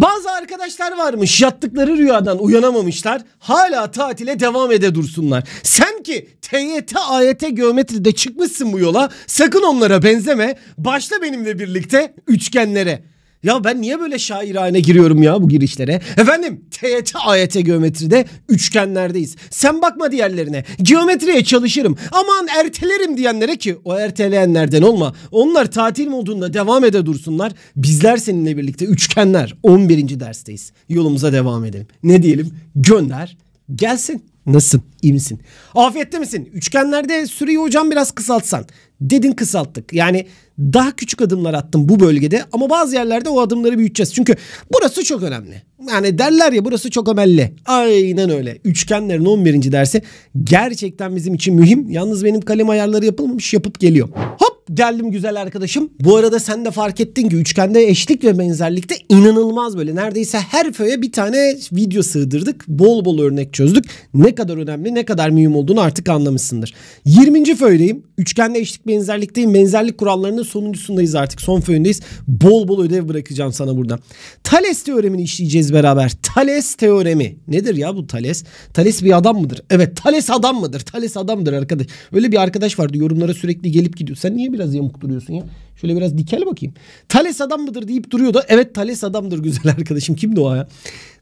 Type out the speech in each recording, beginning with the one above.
Bazı arkadaşlar varmış yattıkları rüyadan uyanamamışlar. Hala tatile devam ede dursunlar. Sen ki TYT, AYT geometride çıkmışsın bu yola. Sakın onlara benzeme. Başla benimle birlikte üçgenlere. Ya ben niye böyle şairane giriyorum ya bu girişlere? Efendim TYT AYT geometride üçgenlerdeyiz. Sen bakma diğerlerine. Geometriye çalışırım. Aman ertelerim diyenlere ki o erteleyenlerden olma. Onlar tatil modunda devam ede dursunlar. Bizler seninle birlikte üçgenler 11. dersteyiz. Yolumuza devam edelim. Ne diyelim? Gönder Gelsin. Nasılsın? İyi misin? Afiyette misin? Üçgenlerde süreyi hocam biraz kısaltsan. Dedin kısalttık. Yani daha küçük adımlar attım bu bölgede ama bazı yerlerde o adımları büyüteceğiz. Çünkü burası çok önemli. Yani derler ya burası çok ömelli. Aynen öyle. Üçgenlerin 11. dersi gerçekten bizim için mühim. Yalnız benim kalem ayarları yapılmamış yapıp geliyor. Hop! geldim güzel arkadaşım. Bu arada sen de fark ettin ki üçgende eşlik ve benzerlikte inanılmaz böyle. Neredeyse her föye bir tane video sığdırdık. Bol bol örnek çözdük. Ne kadar önemli ne kadar mühim olduğunu artık anlamışsındır. 20. föydeyim. Üçgende eşlik benzerlikteyim. Benzerlik kurallarının sonuncusundayız artık. Son föyündeyiz. Bol bol ödev bırakacağım sana burada. Thales teoremini işleyeceğiz beraber. Thales teoremi. Nedir ya bu Thales? Thales bir adam mıdır? Evet Thales adam mıdır? Thales adamdır arkadaş. Öyle bir arkadaş vardı yorumlara sürekli gelip gidiyor. Sen niye bir biraz yamuk duruyorsun ya? Şöyle biraz dikel bakayım. Thales adam mıdır deyip duruyor da evet Thales adamdır güzel arkadaşım. kim Doğa ya?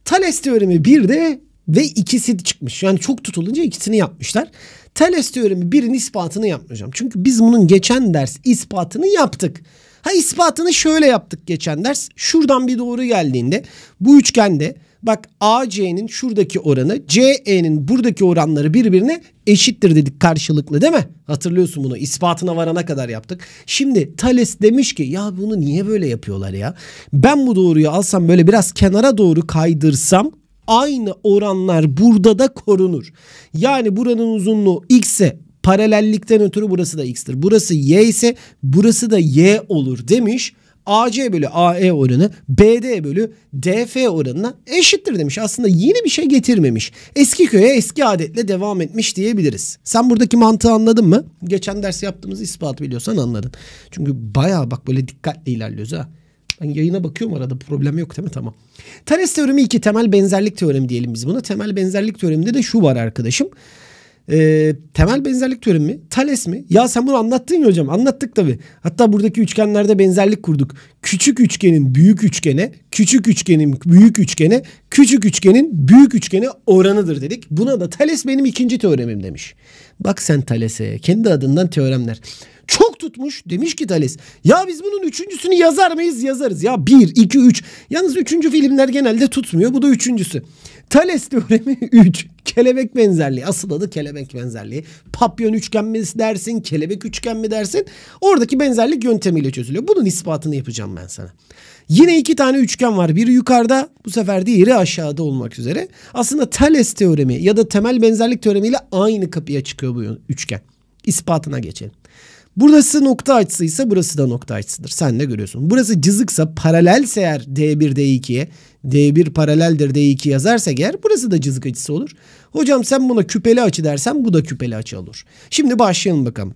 Thales teoremi bir de ve ikisi çıkmış. Yani çok tutulunca ikisini yapmışlar. Thales teoremi birin ispatını yapmayacağım. Çünkü biz bunun geçen ders ispatını yaptık. Ha ispatını şöyle yaptık geçen ders. Şuradan bir doğru geldiğinde bu üçgende Bak AC'nin şuradaki oranı CE'nin buradaki oranları birbirine eşittir dedik karşılıklı değil mi? Hatırlıyorsun bunu ispatına varana kadar yaptık. Şimdi Thales demiş ki ya bunu niye böyle yapıyorlar ya? Ben bu doğruyu alsam böyle biraz kenara doğru kaydırsam aynı oranlar burada da korunur. Yani buranın uzunluğu x ise paralellikten ötürü burası da x'tir. Burası y ise burası da y olur demiş. AC bölü AE oranı BD bölü DF oranına eşittir demiş. Aslında yeni bir şey getirmemiş. Eski köye eski adetle devam etmiş diyebiliriz. Sen buradaki mantığı anladın mı? Geçen ders yaptığımız ispatı biliyorsan anladın. Çünkü baya bak böyle dikkatli ilerliyoruz ha. Ben yayına bakıyorum arada problem yok değil mi? Tamam. Tales teoremi 2 temel benzerlik teoremi diyelim biz buna. Temel benzerlik teoreminde de şu var arkadaşım e, temel benzerlik teoremi mi? Thales mi? Ya sen bunu anlattın ya hocam. Anlattık tabi. Hatta buradaki üçgenlerde benzerlik kurduk. Küçük üçgenin büyük üçgene, küçük üçgenin büyük üçgene, küçük üçgenin büyük üçgene oranıdır dedik. Buna da Thales benim ikinci teoremim demiş. Bak sen Thales'e kendi adından teoremler. Çok tutmuş demiş ki Thales. Ya biz bunun üçüncüsünü yazar mıyız? Yazarız. Ya bir, iki, üç. Yalnız üçüncü filmler genelde tutmuyor. Bu da üçüncüsü. Thales teoremi 3. Kelebek benzerliği. Asıl adı kelebek benzerliği. Papyon üçgen mi dersin, kelebek üçgen mi dersin? Oradaki benzerlik yöntemiyle çözülüyor. Bunun ispatını yapacağım ben sana. Yine iki tane üçgen var. Biri yukarıda, bu sefer diğeri aşağıda olmak üzere. Aslında Thales teoremi ya da temel benzerlik teoremiyle aynı kapıya çıkıyor bu üçgen. İspatına geçelim. Burası nokta açısıysa burası da nokta açısıdır. Sen de görüyorsun. Burası cızıksa paralelse eğer D1 D2'ye D1 paraleldir D2 yazarsa eğer burası da cızık açısı olur. Hocam sen buna küpeli açı dersen bu da küpeli açı olur. Şimdi başlayalım bakalım.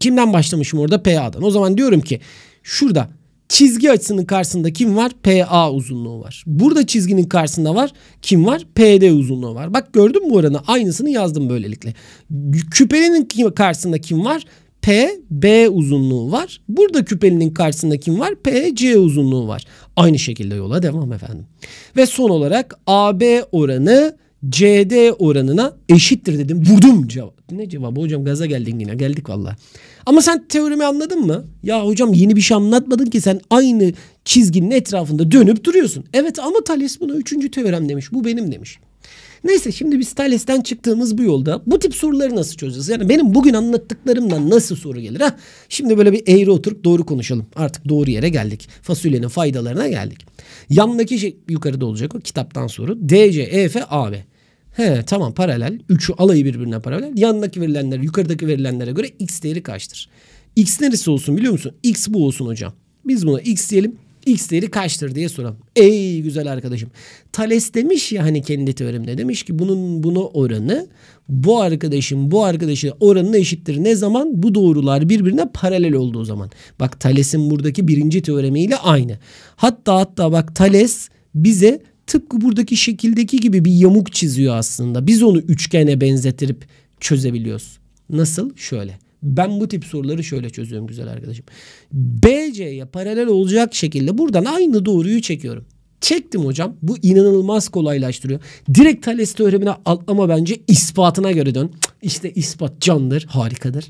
Kimden başlamışım orada? PA'dan. O zaman diyorum ki şurada çizgi açısının karşısında kim var? PA uzunluğu var. Burada çizginin karşısında var. Kim var? PD uzunluğu var. Bak gördün mü oranı? Aynısını yazdım böylelikle. Küpelinin karşısında kim var? PB uzunluğu var. Burada küpelinin karşısında kim var? PC uzunluğu var. Aynı şekilde yola devam efendim. Ve son olarak AB oranı CD oranına eşittir dedim. Vurdum cevap. Ne cevabı hocam gaza geldin yine geldik valla. Ama sen teorimi anladın mı? Ya hocam yeni bir şey anlatmadın ki sen aynı çizginin etrafında dönüp duruyorsun. Evet ama Thales buna üçüncü teorem demiş. Bu benim demiş. Neyse şimdi biz Thales'ten çıktığımız bu yolda bu tip soruları nasıl çözeceğiz? Yani benim bugün anlattıklarımdan nasıl soru gelir? Ha? Şimdi böyle bir eğri oturup doğru konuşalım. Artık doğru yere geldik. Fasulyenin faydalarına geldik. Yandaki şey yukarıda olacak o kitaptan soru. D, C, E, F, A, B. He tamam paralel. Üçü alayı birbirine paralel. Yanındaki verilenler yukarıdaki verilenlere göre x değeri kaçtır? X neresi olsun biliyor musun? X bu olsun hocam. Biz buna x diyelim. X değeri kaçtır diye soralım. Ey güzel arkadaşım. Thales demiş ya hani kendi teorimde demiş ki bunun bunu oranı bu arkadaşın bu arkadaşın oranına eşittir. Ne zaman? Bu doğrular birbirine paralel olduğu zaman. Bak Thales'in buradaki birinci teoremiyle aynı. Hatta hatta bak Thales bize tıpkı buradaki şekildeki gibi bir yamuk çiziyor aslında. Biz onu üçgene benzetirip çözebiliyoruz. Nasıl? Şöyle. Ben bu tip soruları şöyle çözüyorum güzel arkadaşım. BC'ye paralel olacak şekilde buradan aynı doğruyu çekiyorum. Çektim hocam. Bu inanılmaz kolaylaştırıyor. Direkt Thales teoremine atlama bence ispatına göre dön. İşte ispat candır, harikadır.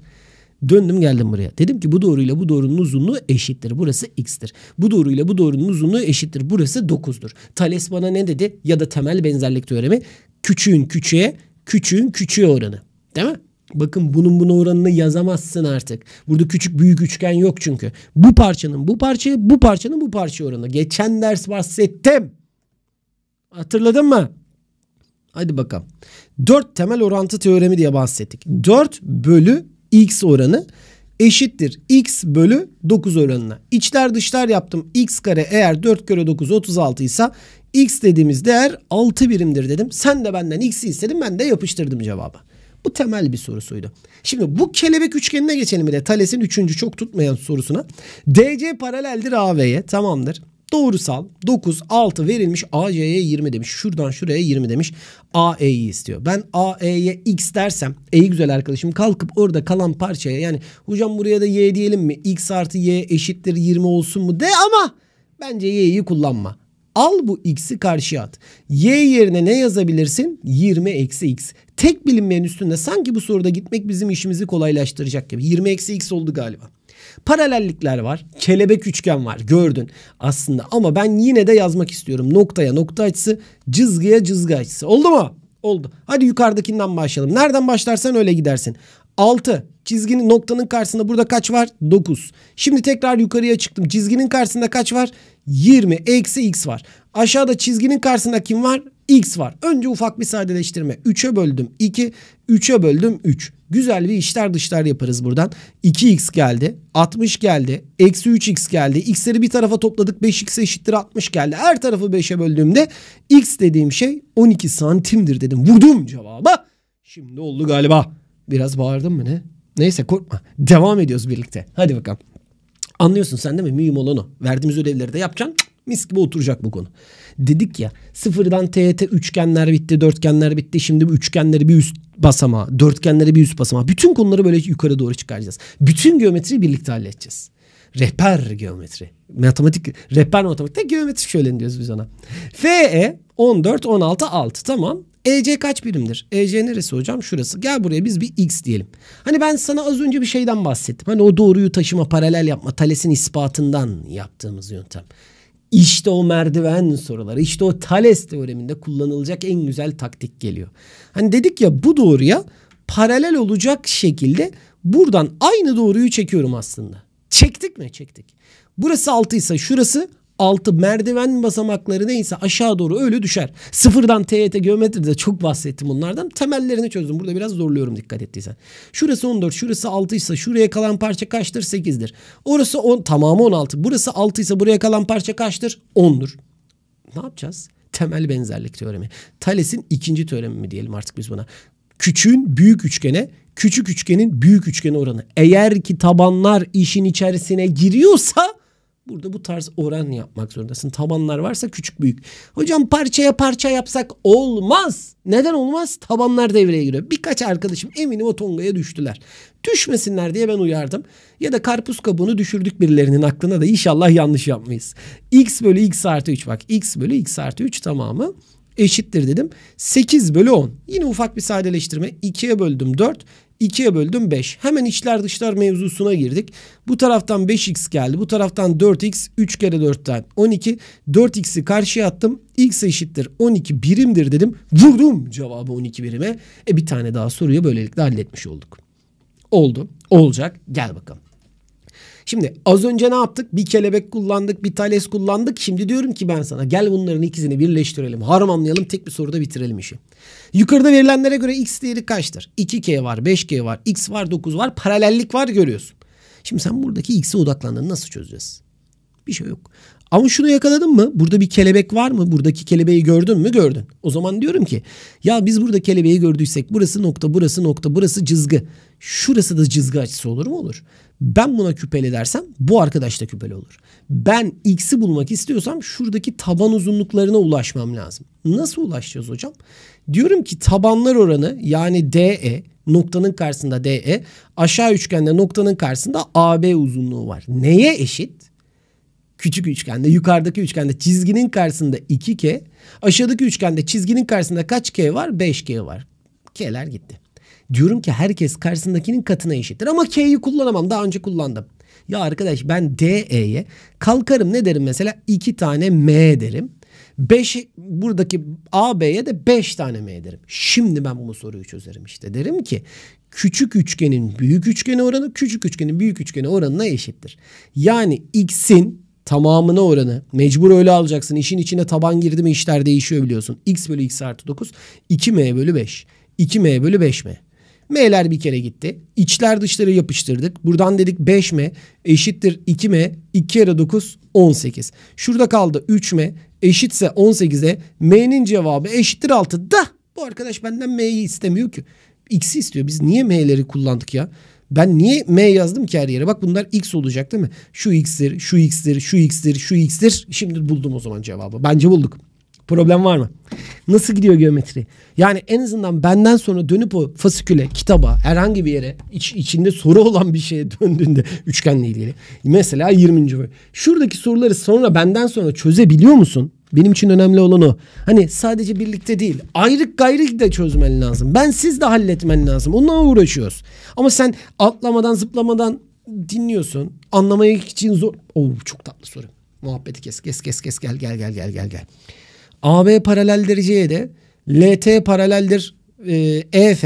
Döndüm geldim buraya. Dedim ki bu doğruyla bu doğrunun uzunluğu eşittir. Burası x'tir. Bu doğruyla bu doğrunun uzunluğu eşittir. Burası 9'dur. Thales bana ne dedi? Ya da temel benzerlik teoremi küçüğün küçüğe, küçüğün küçüğe oranı. Değil mi? Bakın bunun buna oranını yazamazsın artık. Burada küçük büyük üçgen yok çünkü. Bu parçanın bu parçayı, bu parçanın bu parça oranı. Geçen ders bahsettim. Hatırladın mı? Hadi bakalım. 4 temel orantı teoremi diye bahsettik. 4 bölü x oranı eşittir x bölü 9 oranına. İçler dışlar yaptım. x kare eğer 4 kere 9 36 ise x dediğimiz değer 6 birimdir dedim. Sen de benden x'i istedin ben de yapıştırdım cevabı. Bu temel bir sorusuydu. Şimdi bu kelebek üçgenine geçelim bir de. Thales'in üçüncü çok tutmayan sorusuna. DC paraleldir AV'ye tamamdır. Doğrusal 9, 6 verilmiş AC'ye 20 demiş. Şuradan şuraya 20 demiş. AE'yi istiyor. Ben AE'ye X dersem ey güzel arkadaşım kalkıp orada kalan parçaya yani hocam buraya da Y diyelim mi? X artı Y eşittir 20 olsun mu de ama bence Y'yi kullanma. Al bu x'i karşıya at. Y yerine ne yazabilirsin? 20 eksi x tek bilinmeyen üstünde sanki bu soruda gitmek bizim işimizi kolaylaştıracak gibi. 20 eksi x oldu galiba. Paralellikler var. Kelebek üçgen var. Gördün aslında. Ama ben yine de yazmak istiyorum. Noktaya nokta açısı, cızgıya cızgı açısı. Oldu mu? Oldu. Hadi yukarıdakinden başlayalım. Nereden başlarsan öyle gidersin. 6. Çizginin noktanın karşısında burada kaç var? 9. Şimdi tekrar yukarıya çıktım. Çizginin karşısında kaç var? 20 eksi x var. Aşağıda çizginin karşısında kim var? x var. Önce ufak bir sadeleştirme. 3'e böldüm 2, 3'e böldüm 3. Güzel bir işler dışlar yaparız buradan. 2x geldi, 60 geldi, eksi 3x geldi. X'leri bir tarafa topladık 5x eşittir 60 geldi. Her tarafı 5'e böldüğümde x dediğim şey 12 santimdir dedim. Vurdum cevaba. Şimdi oldu galiba. Biraz bağırdım mı ne? Neyse korkma. Devam ediyoruz birlikte. Hadi bakalım. Anlıyorsun sen değil mi? Mühim olan o. Verdiğimiz ödevleri de yapacaksın. Mis gibi oturacak bu konu. Dedik ya sıfırdan TYT üçgenler bitti, dörtgenler bitti. Şimdi bu üçgenleri bir üst basama, dörtgenleri bir üst basama. Bütün konuları böyle yukarı doğru çıkaracağız. Bütün geometriyi birlikte halledeceğiz. Rehber geometri. Matematik, rehber matematikte geometri şöyle diyoruz biz ona. FE 14, 16, 6 tamam. EC kaç birimdir? EC neresi hocam? Şurası. Gel buraya biz bir X diyelim. Hani ben sana az önce bir şeyden bahsettim. Hani o doğruyu taşıma, paralel yapma, Thales'in ispatından yaptığımız yöntem. İşte o merdiven soruları, işte o Thales teoreminde kullanılacak en güzel taktik geliyor. Hani dedik ya bu doğruya paralel olacak şekilde buradan aynı doğruyu çekiyorum aslında. Çektik mi? Çektik. Burası 6 ise şurası altı merdiven basamakları neyse aşağı doğru öyle düşer. Sıfırdan TYT geometride çok bahsettim bunlardan. Temellerini çözdüm. Burada biraz zorluyorum dikkat ettiysen. Şurası 14, şurası 6 ise şuraya kalan parça kaçtır? 8'dir. Orası 10, tamamı 16. Burası 6 ise buraya kalan parça kaçtır? 10'dur. Ne yapacağız? Temel benzerlik teoremi. Thales'in ikinci teoremi mi diyelim artık biz buna. Küçüğün büyük üçgene küçük üçgenin büyük üçgene oranı. Eğer ki tabanlar işin içerisine giriyorsa Burada bu tarz oran yapmak zorundasın. Tabanlar varsa küçük büyük. Hocam parçaya parça yapsak olmaz. Neden olmaz? Tabanlar devreye giriyor. Birkaç arkadaşım eminim o tongaya düştüler. Düşmesinler diye ben uyardım. Ya da karpuz kabuğunu düşürdük birilerinin aklına da inşallah yanlış yapmayız. X bölü X artı 3 bak. X bölü X artı 3 tamamı eşittir dedim. 8 bölü 10. Yine ufak bir sadeleştirme. 2'ye böldüm 4. 2'ye böldüm 5. Hemen içler dışlar mevzusuna girdik. Bu taraftan 5x geldi. Bu taraftan 4x 3 kere 4'ten 12. 4x'i karşıya attım. x eşittir 12 birimdir dedim. Vurdum cevabı 12 birime. E bir tane daha soruyu böylelikle halletmiş olduk. Oldu. Olacak. Gel bakalım. Şimdi az önce ne yaptık? Bir kelebek kullandık, bir tales kullandık. Şimdi diyorum ki ben sana gel bunların ikisini birleştirelim, harmanlayalım, tek bir soruda bitirelim işi. Yukarıda verilenlere göre x değeri kaçtır? 2k var, 5k var, x var, 9 var, paralellik var görüyorsun. Şimdi sen buradaki x'e odaklandığını nasıl çözeceğiz? Bir şey yok. Ama şunu yakaladın mı? Burada bir kelebek var mı? Buradaki kelebeği gördün mü? Gördün. O zaman diyorum ki ya biz burada kelebeği gördüysek burası nokta burası nokta burası cızgı. Şurası da cızgı açısı olur mu? Olur. Ben buna küpeli dersem bu arkadaş da küpeli olur. Ben x'i bulmak istiyorsam şuradaki taban uzunluklarına ulaşmam lazım. Nasıl ulaşacağız hocam? Diyorum ki tabanlar oranı yani DE noktanın karşısında DE aşağı üçgende noktanın karşısında AB uzunluğu var. Neye eşit? küçük üçgende yukarıdaki üçgende çizginin karşısında 2K aşağıdaki üçgende çizginin karşısında kaç K var? 5K var. K'ler gitti. Diyorum ki herkes karşısındakinin katına eşittir ama K'yi kullanamam daha önce kullandım. Ya arkadaş ben DE'ye kalkarım ne derim mesela 2 tane M derim. 5 buradaki AB'ye de 5 tane M derim. Şimdi ben bunu soruyu çözerim işte. Derim ki küçük üçgenin büyük üçgeni oranı küçük üçgenin büyük üçgeni oranına eşittir. Yani x'in tamamına oranı. Mecbur öyle alacaksın. İşin içine taban girdi mi işler değişiyor biliyorsun. X bölü X artı 9. 2M bölü 5. 2M bölü 5M. M'ler bir kere gitti. İçler dışları yapıştırdık. Buradan dedik 5M eşittir 2M. 2 kere 9 18. Şurada kaldı 3M eşitse 18'e M'nin cevabı eşittir 6 da bu arkadaş benden M'yi istemiyor ki. X'i istiyor. Biz niye M'leri kullandık ya? Ben niye M yazdım ki her yere? Bak bunlar X olacak değil mi? Şu X'tir, şu X'tir, şu X'tir, şu X'tir. Şimdi buldum o zaman cevabı. Bence bulduk. Problem var mı? Nasıl gidiyor geometri? Yani en azından benden sonra dönüp o fasiküle, kitaba, herhangi bir yere iç, içinde soru olan bir şeye döndüğünde üçgenle ilgili. Mesela 20. Şuradaki soruları sonra benden sonra çözebiliyor musun? Benim için önemli olan o. Hani sadece birlikte değil. Ayrık gayrı da çözmen lazım. Ben siz de halletmen lazım. Onunla uğraşıyoruz. Ama sen atlamadan zıplamadan dinliyorsun. Anlamaya için zor. Oo çok tatlı soru. Muhabbeti kes kes kes kes gel gel gel gel gel gel. AB paraleldir C'ye de. LT paraleldir EF.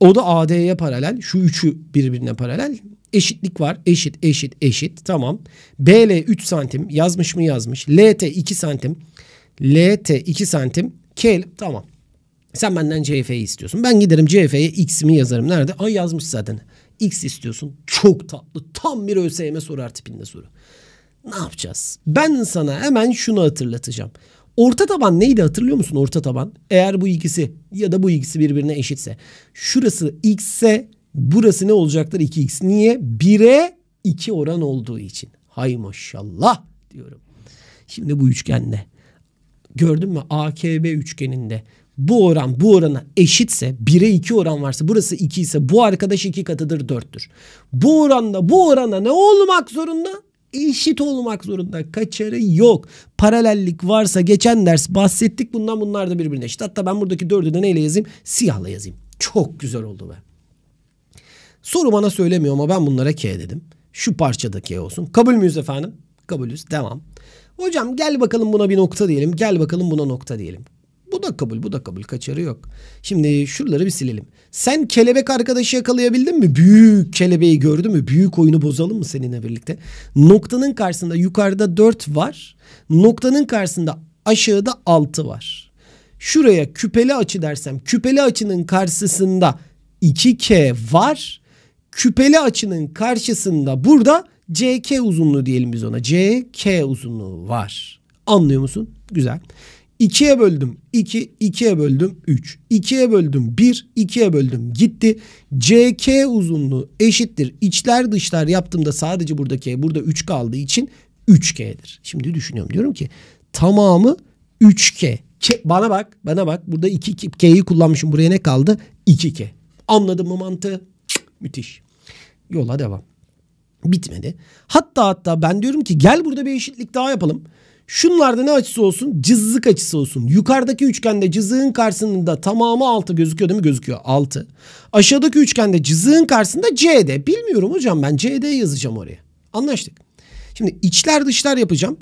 O da AD'ye paralel. Şu üçü birbirine paralel. Eşitlik var. Eşit, eşit, eşit. Tamam. BL 3 santim. Yazmış mı yazmış. LT 2 santim. LT 2 santim. K tamam. Sen benden CF'yi istiyorsun. Ben giderim CF'ye X'imi yazarım. Nerede? Ay yazmış zaten. X istiyorsun. Çok tatlı. Tam bir ÖSYM sorar tipinde soru. Ne yapacağız? Ben sana hemen şunu hatırlatacağım. Orta taban neydi hatırlıyor musun orta taban? Eğer bu ikisi ya da bu ikisi birbirine eşitse. Şurası x ise Burası ne olacaktır? 2x. Niye? 1'e 2 oran olduğu için. Hay maşallah diyorum. Şimdi bu üçgende gördün mü AKB üçgeninde bu oran bu orana eşitse 1'e 2 oran varsa burası 2 ise bu arkadaş 2 katıdır 4'tür. Bu oranda bu orana ne olmak zorunda? Eşit olmak zorunda. Kaçarı yok. Paralellik varsa geçen ders bahsettik bundan bunlar da birbirine eşit. Hatta ben buradaki 4'ü de neyle yazayım? Siyahla yazayım. Çok güzel oldu be. Soru bana söylemiyor ama ben bunlara K dedim. Şu parçada K olsun. Kabul müyüz efendim? Kabulüz. Devam. Hocam gel bakalım buna bir nokta diyelim. Gel bakalım buna nokta diyelim. Bu da kabul, bu da kabul. Kaçarı yok. Şimdi şuraları bir silelim. Sen kelebek arkadaşı yakalayabildin mi? Büyük kelebeği gördün mü? Büyük oyunu bozalım mı seninle birlikte? Noktanın karşısında yukarıda 4 var. Noktanın karşısında aşağıda 6 var. Şuraya küpeli açı dersem küpeli açının karşısında 2K var küpeli açının karşısında burada CK uzunluğu diyelim biz ona. CK uzunluğu var. Anlıyor musun? Güzel. 2'ye böldüm 2, 2'ye böldüm 3, 2'ye böldüm 1, 2'ye böldüm gitti. CK uzunluğu eşittir. İçler dışlar yaptığımda sadece buradaki burada 3 kaldığı için 3K'dir. Şimdi düşünüyorum diyorum ki tamamı 3K. K, bana bak bana bak burada 2K'yi kullanmışım buraya ne kaldı? 2K. Anladın mı mantığı? Müthiş. Yola devam. Bitmedi. Hatta hatta ben diyorum ki gel burada bir eşitlik daha yapalım. Şunlarda ne açısı olsun? Cızlık açısı olsun. Yukarıdaki üçgende cızığın karşısında tamamı 6 gözüküyor değil mi? Gözüküyor 6. Aşağıdaki üçgende cızığın karşısında C'de. Bilmiyorum hocam ben C'de yazacağım oraya. Anlaştık. Şimdi içler dışlar yapacağım.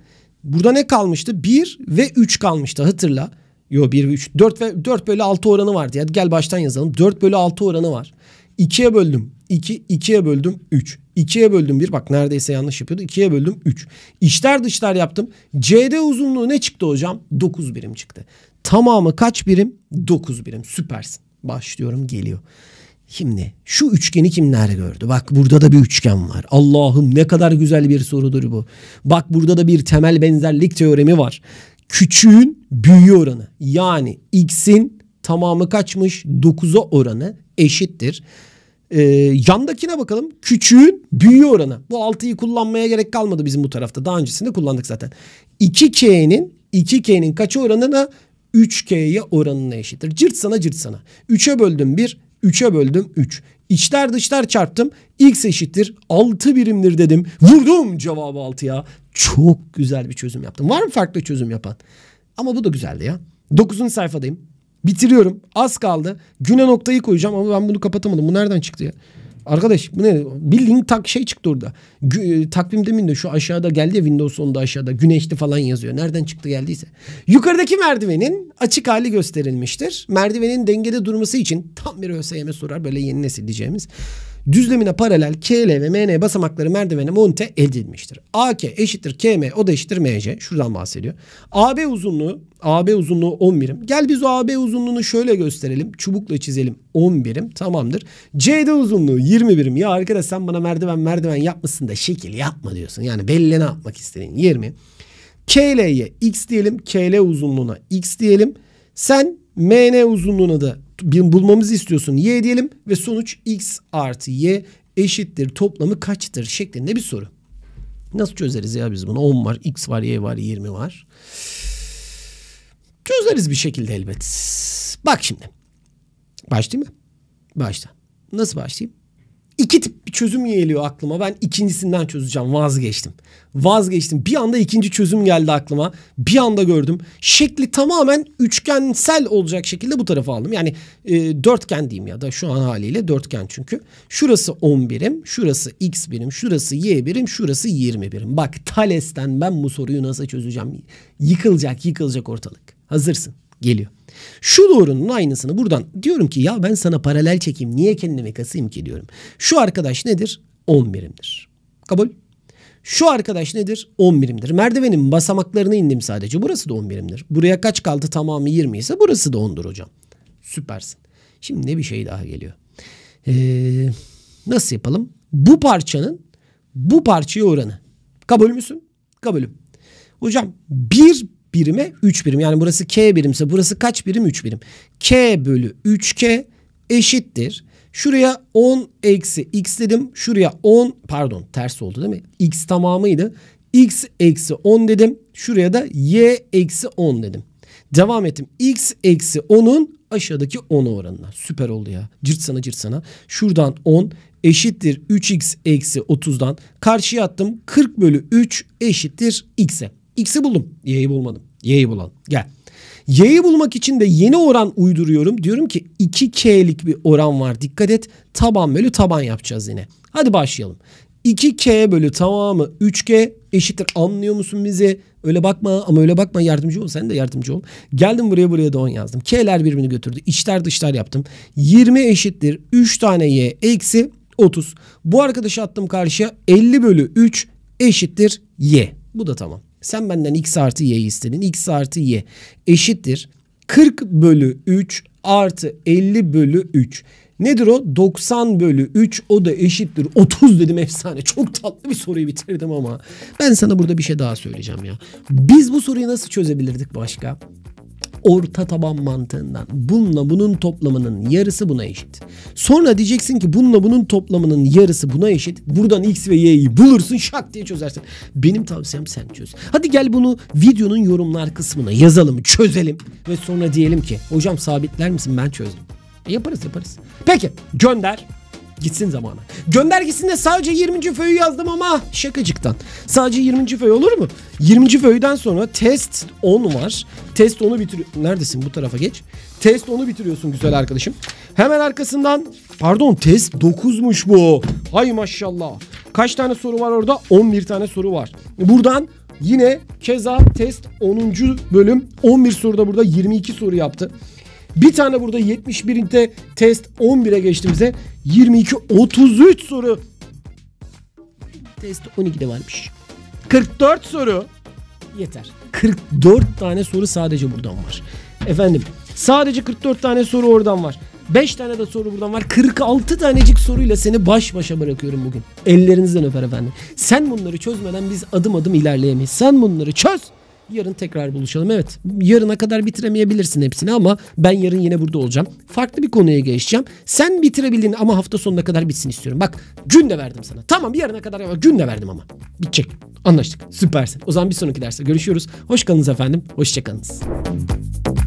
Burada ne kalmıştı? 1 ve 3 kalmıştı hatırla. Yo 1 ve 3. 4 ve 4 bölü 6 oranı vardı. Hadi gel baştan yazalım. 4 bölü 6 oranı var. 2'ye böldüm 2, 2'ye böldüm 3. 2'ye böldüm 1. Bak neredeyse yanlış yapıyordu. 2'ye böldüm 3. İçler dışlar yaptım. CD uzunluğu ne çıktı hocam? 9 birim çıktı. Tamamı kaç birim? 9 birim. Süpersin. Başlıyorum geliyor. Şimdi şu üçgeni kimler gördü? Bak burada da bir üçgen var. Allah'ım ne kadar güzel bir sorudur bu. Bak burada da bir temel benzerlik teoremi var. Küçüğün büyüğü oranı. Yani x'in tamamı kaçmış? 9'a oranı eşittir. Ee, yandakine bakalım. Küçüğün büyüğü oranı. Bu 6'yı kullanmaya gerek kalmadı bizim bu tarafta. Daha öncesinde kullandık zaten. 2K'nin 2K'nin kaçı oranına? 3K'ye oranına eşittir. Cırt sana cırt sana. 3'e böldüm 1. 3'e böldüm 3. İçler dışlar çarptım. X eşittir 6 birimdir dedim. Vurdum cevabı 6'ya. Çok güzel bir çözüm yaptım. Var mı farklı çözüm yapan? Ama bu da güzeldi ya. 9. sayfadayım. Bitiriyorum. Az kaldı. Güne noktayı koyacağım ama ben bunu kapatamadım. Bu nereden çıktı ya? Arkadaş bu ne? Bildiğin tak şey çıktı orada. Gü, e, takvim demin de şu aşağıda geldi ya Windows 10'da aşağıda. Güneşli falan yazıyor. Nereden çıktı geldiyse. Yukarıdaki merdivenin açık hali gösterilmiştir. Merdivenin dengede durması için tam bir ÖSYM sorar. Böyle yeni nesil diyeceğimiz düzlemine paralel KL ve MN basamakları merdivene monte edilmiştir. AK eşittir KM o da eşittir MC. Şuradan bahsediyor. AB uzunluğu AB uzunluğu 10 birim. Gel biz o AB uzunluğunu şöyle gösterelim. Çubukla çizelim. 10 birim tamamdır. CD uzunluğu 20 birim. Ya arkadaş sen bana merdiven merdiven yapmışsın da şekil yapma diyorsun. Yani belli ne yapmak istediğin 20. KL'ye X diyelim. KL uzunluğuna X diyelim. Sen MN uzunluğuna da bulmamızı istiyorsun. Y diyelim ve sonuç X artı Y eşittir toplamı kaçtır şeklinde bir soru. Nasıl çözeriz ya biz bunu? 10 var, X var, Y var, 20 var. Çözeriz bir şekilde elbet. Bak şimdi. Başlayayım mı? Başla. Nasıl başlayayım? İki tip bir çözüm geliyor aklıma. Ben ikincisinden çözeceğim. Vazgeçtim. Vazgeçtim. Bir anda ikinci çözüm geldi aklıma. Bir anda gördüm. Şekli tamamen üçgensel olacak şekilde bu tarafa aldım. Yani e, dörtgen diyeyim ya da şu an haliyle dörtgen çünkü. Şurası 10 birim, şurası x birim, şurası y birim, şurası 20 birim. Bak Thales'ten ben bu soruyu nasıl çözeceğim? Yıkılacak, yıkılacak ortalık. Hazırsın. Geliyor. Şu doğrunun aynısını buradan diyorum ki ya ben sana paralel çekeyim. Niye kendime kasayım ki diyorum. Şu arkadaş nedir? 10 birimdir. Kabul. Şu arkadaş nedir? 10 birimdir. Merdivenin basamaklarına indim sadece. Burası da 10 birimdir. Buraya kaç kaldı? Tamamı 20 ise burası da 10'dur hocam. Süpersin. Şimdi ne bir şey daha geliyor. Ee, nasıl yapalım? Bu parçanın bu parçaya oranı. Kabul müsün? Kabulüm. Hocam 1 birime 3 birim. Yani burası K birimse burası kaç birim? 3 birim. K bölü 3K eşittir. Şuraya 10 eksi x dedim. Şuraya 10 pardon ters oldu değil mi? X tamamıydı. X eksi 10 dedim. Şuraya da y eksi 10 dedim. Devam ettim. X eksi 10'un aşağıdaki 10 oranına. Süper oldu ya. Cırt sana cırt sana. Şuradan 10 eşittir 3x eksi 30'dan. Karşıya attım. 40 bölü 3 eşittir x'e. X'i buldum. Y'yi bulmadım. Y'yi bulalım. Gel. Y'yi bulmak için de yeni oran uyduruyorum. Diyorum ki 2K'lik bir oran var. Dikkat et. Taban bölü taban yapacağız yine. Hadi başlayalım. 2K bölü tamamı 3K eşittir. Anlıyor musun bizi? Öyle bakma ama öyle bakma yardımcı ol. Sen de yardımcı ol. Geldim buraya buraya da 10 yazdım. K'ler birbirini götürdü. İçler dışlar yaptım. 20 eşittir. 3 tane Y eksi 30. Bu arkadaşı attım karşıya. 50 bölü 3 eşittir Y. Bu da tamam. Sen benden x artı y istedin. x artı y eşittir. 40 bölü 3 artı 50 bölü 3. Nedir o? 90 bölü 3 o da eşittir. 30 dedim efsane. Çok tatlı bir soruyu bitirdim ama. Ben sana burada bir şey daha söyleyeceğim ya. Biz bu soruyu nasıl çözebilirdik başka? orta taban mantığından. Bununla bunun toplamının yarısı buna eşit. Sonra diyeceksin ki bununla bunun toplamının yarısı buna eşit. Buradan x ve y'yi bulursun şak diye çözersin. Benim tavsiyem sen çöz. Hadi gel bunu videonun yorumlar kısmına yazalım, çözelim ve sonra diyelim ki hocam sabitler misin ben çözdüm. E yaparız yaparız. Peki gönder. Gitsin zamana. Göndergesinde sadece 20. föyü yazdım ama şakacıktan. Sadece 20. föy olur mu? 20. föyden sonra test 10 var. Test 10'u bitir... Neredesin bu tarafa geç. Test 10'u bitiriyorsun güzel arkadaşım. Hemen arkasından... Pardon test 9'muş bu. Hay maşallah. Kaç tane soru var orada? 11 tane soru var. Buradan yine keza test 10. bölüm 11 soruda burada 22 soru yaptı. Bir tane burada 71 inte test 11'e geçtiğimizde 22 33 soru test 12'de varmış. 44 soru yeter. 44 tane soru sadece buradan var. Efendim sadece 44 tane soru oradan var. 5 tane de soru buradan var. 46 tanecik soruyla seni baş başa bırakıyorum bugün. Ellerinizden öper efendim. Sen bunları çözmeden biz adım adım ilerleyemeyiz. Sen bunları çöz. Yarın tekrar buluşalım. Evet yarına kadar bitiremeyebilirsin hepsini ama ben yarın yine burada olacağım. Farklı bir konuya geçeceğim. Sen bitirebildin ama hafta sonuna kadar bitsin istiyorum. Bak gün de verdim sana. Tamam bir yarına kadar ama gün de verdim ama. Bitecek. Anlaştık. Süpersin. O zaman bir sonraki derste görüşüyoruz. Hoş kalınız efendim. Hoşçakalınız. kalınız.